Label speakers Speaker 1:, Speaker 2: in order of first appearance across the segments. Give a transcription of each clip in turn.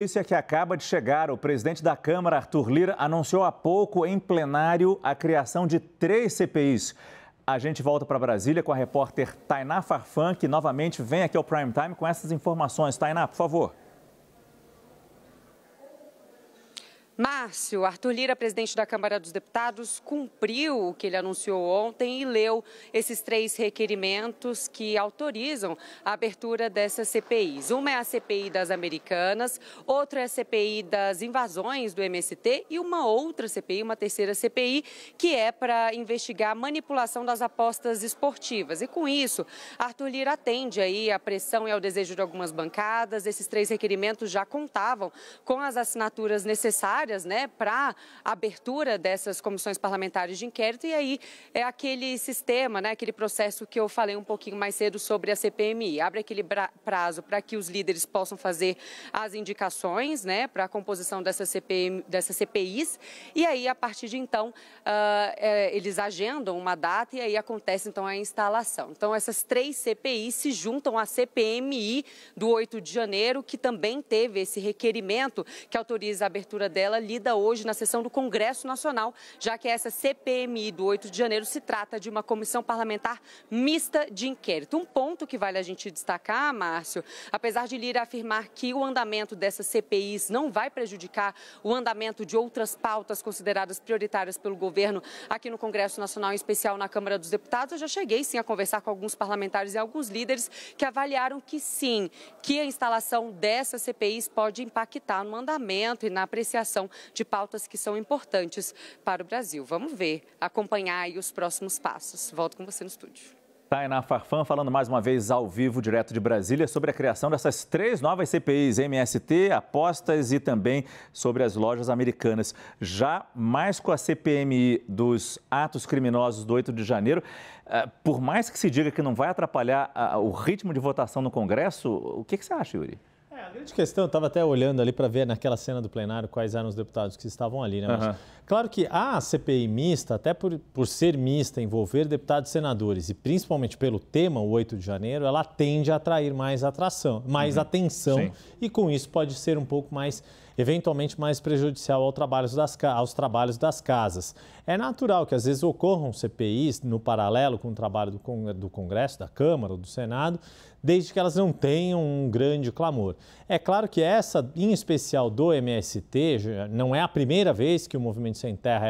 Speaker 1: Notícia é que acaba de chegar: o presidente da Câmara, Arthur Lira, anunciou há pouco em plenário a criação de três CPIs. A gente volta para Brasília com a repórter Tainá Farfan, que novamente vem aqui ao Prime Time com essas informações. Tainá, por favor.
Speaker 2: Márcio, Arthur Lira, presidente da Câmara dos Deputados, cumpriu o que ele anunciou ontem e leu esses três requerimentos que autorizam a abertura dessas CPIs. Uma é a CPI das Americanas, outra é a CPI das invasões do MST e uma outra CPI, uma terceira CPI, que é para investigar a manipulação das apostas esportivas. E com isso, Arthur Lira atende aí à pressão e ao desejo de algumas bancadas. Esses três requerimentos já contavam com as assinaturas necessárias necessárias né, para a abertura dessas comissões parlamentares de inquérito. E aí é aquele sistema, né, aquele processo que eu falei um pouquinho mais cedo sobre a CPMI. Abre aquele prazo para que os líderes possam fazer as indicações né, para a composição dessas, CPM, dessas CPIs. E aí, a partir de então, uh, é, eles agendam uma data e aí acontece então a instalação. Então, essas três CPIs se juntam à CPMI do 8 de janeiro, que também teve esse requerimento que autoriza a abertura dela ela lida hoje na sessão do Congresso Nacional, já que essa CPMI do 8 de janeiro se trata de uma comissão parlamentar mista de inquérito. Um ponto que vale a gente destacar, Márcio, apesar de Lira afirmar que o andamento dessas CPIs não vai prejudicar o andamento de outras pautas consideradas prioritárias pelo governo aqui no Congresso Nacional, em especial na Câmara dos Deputados, eu já cheguei sim a conversar com alguns parlamentares e alguns líderes que avaliaram que sim, que a instalação dessas CPIs pode impactar no andamento e na apreciação de pautas que são importantes para o Brasil. Vamos ver, acompanhar aí os próximos passos. Volto com você no estúdio.
Speaker 1: Tainá Farfan falando mais uma vez ao vivo, direto de Brasília, sobre a criação dessas três novas CPIs, MST, apostas e também sobre as lojas americanas. Já mais com a CPMI dos atos criminosos do 8 de janeiro, eh, por mais que se diga que não vai atrapalhar ah, o ritmo de votação no Congresso, o que você acha, Yuri?
Speaker 3: a grande questão, eu estava até olhando ali para ver naquela cena do plenário quais eram os deputados que estavam ali, né? Mas, uhum. Claro que a CPI mista, até por, por ser mista, envolver deputados e senadores, e principalmente pelo tema, o 8 de janeiro, ela tende a atrair mais atração, mais uhum. atenção, Sim. e com isso pode ser um pouco mais eventualmente mais prejudicial ao trabalho das, aos trabalhos das casas. É natural que às vezes ocorram CPIs no paralelo com o trabalho do, do Congresso, da Câmara ou do Senado, desde que elas não tenham um grande clamor. É claro que essa, em especial do MST, não é a primeira vez que o Movimento Sem Terra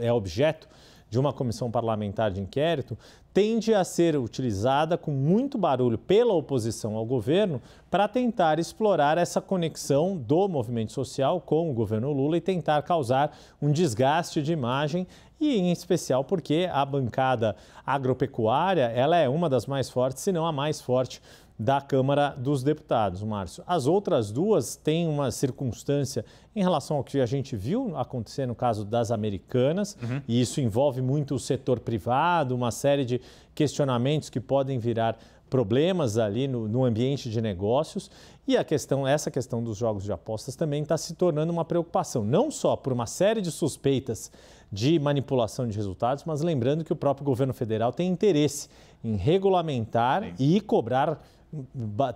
Speaker 3: é, é objeto de uma comissão parlamentar de inquérito, tende a ser utilizada com muito barulho pela oposição ao governo para tentar explorar essa conexão do movimento social com o governo Lula e tentar causar um desgaste de imagem e em especial porque a bancada agropecuária ela é uma das mais fortes, se não a mais forte da Câmara dos Deputados, Márcio. As outras duas têm uma circunstância em relação ao que a gente viu acontecer no caso das americanas, uhum. e isso envolve muito o setor privado, uma série de questionamentos que podem virar problemas ali no, no, ambiente de negócios e a questão, essa questão dos jogos de apostas também está se tornando uma preocupação, não só por uma série de suspeitas de manipulação de resultados, mas lembrando que o próprio governo federal tem interesse em regulamentar Sim. e cobrar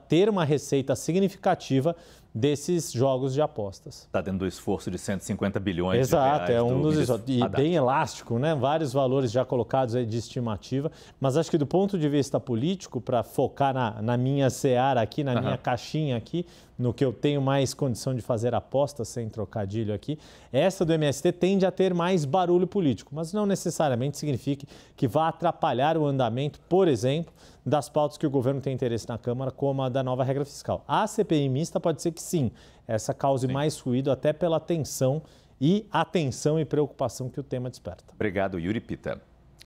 Speaker 3: ter uma receita significativa desses jogos de
Speaker 1: apostas. Está dentro do esforço de 150 bilhões Exato, de reais. Exato, é um dos... esforços. E ah, tá. bem elástico,
Speaker 3: né? vários valores já colocados aí de estimativa, mas acho que do ponto de vista político, para focar na, na, minha seara aqui, na uhum. minha caixinha aqui, no que eu tenho mais condição de fazer apostas, sem trocadilho aqui, essa do MST tende a ter mais barulho político, mas não necessariamente significa que vá atrapalhar o andamento, por exemplo, das pautas que o governo tem interesse na Câmara, como a da nova regra fiscal. A CPI mista pode ser que que sim, essa cause sim. mais ruído até pela atenção e atenção e preocupação que o tema desperta.
Speaker 1: Obrigado, Yuri Pita.